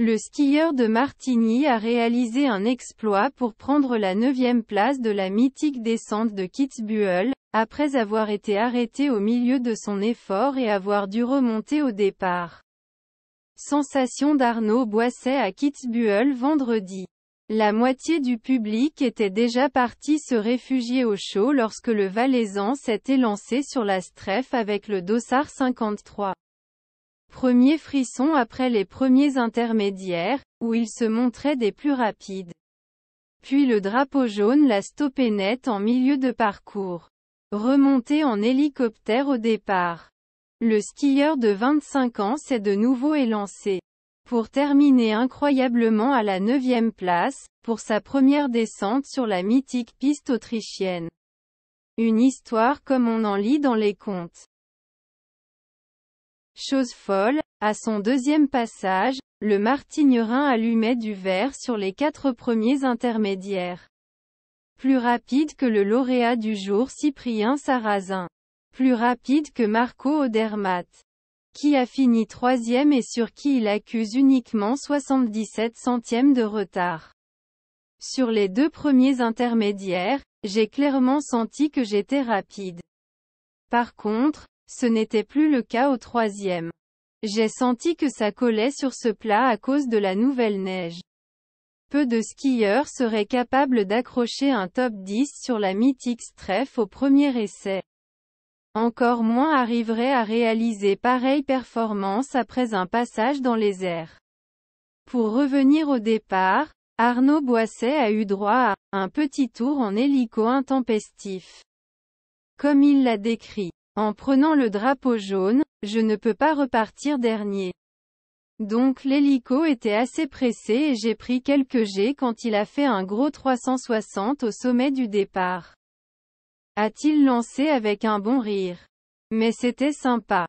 Le skieur de Martigny a réalisé un exploit pour prendre la neuvième place de la mythique descente de Kitzbühel, après avoir été arrêté au milieu de son effort et avoir dû remonter au départ. Sensation d'Arnaud Boisset à Kitzbühel vendredi. La moitié du public était déjà parti se réfugier au chaud lorsque le Valaisan s'est élancé sur la streffe avec le dossard 53. Premier frisson après les premiers intermédiaires, où il se montrait des plus rapides. Puis le drapeau jaune l'a stoppé net en milieu de parcours. Remonté en hélicoptère au départ. Le skieur de 25 ans s'est de nouveau élancé. Pour terminer incroyablement à la 9 place, pour sa première descente sur la mythique piste autrichienne. Une histoire comme on en lit dans les contes. Chose folle, à son deuxième passage, le martignerin allumait du verre sur les quatre premiers intermédiaires. Plus rapide que le lauréat du jour Cyprien Sarrazin. Plus rapide que Marco Odermatt. Qui a fini troisième et sur qui il accuse uniquement 77 centièmes de retard. Sur les deux premiers intermédiaires, j'ai clairement senti que j'étais rapide. Par contre, ce n'était plus le cas au troisième. J'ai senti que ça collait sur ce plat à cause de la nouvelle neige. Peu de skieurs seraient capables d'accrocher un top 10 sur la mythique Streff au premier essai. Encore moins arriveraient à réaliser pareille performance après un passage dans les airs. Pour revenir au départ, Arnaud Boisset a eu droit à un petit tour en hélico intempestif. Comme il l'a décrit. En prenant le drapeau jaune, je ne peux pas repartir dernier. Donc l'hélico était assez pressé et j'ai pris quelques jets quand il a fait un gros 360 au sommet du départ. A-t-il lancé avec un bon rire. Mais c'était sympa.